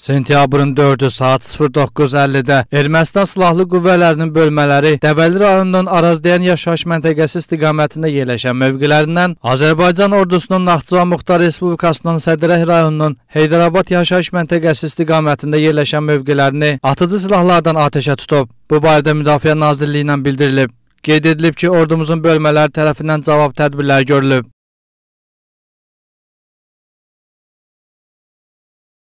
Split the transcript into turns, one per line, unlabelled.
Sentyabrın 4-ü saat 09:50-də Ermənistan silahlı qüvvələrinin bölmələri Dəvəli rayonunun Arazdəyən yaşayış məntəqəsi istiqamətində yerləşən mövqelərindən Azərbaycan ordusunun Naxçıvan Muxtar Respublikasının Sədrəh rayonunun Heydərabad yaşayış məntəqəsi istiqamətində yerləşən mövqelərini atıcı silahlardan atəşə tutub. Bu barədə Müdafiə Nazirliyi ilə bildirilib. Qeyd edilib ki, ordumuzun bölmələri tərəfindən cavab tədbirləri
görülüb.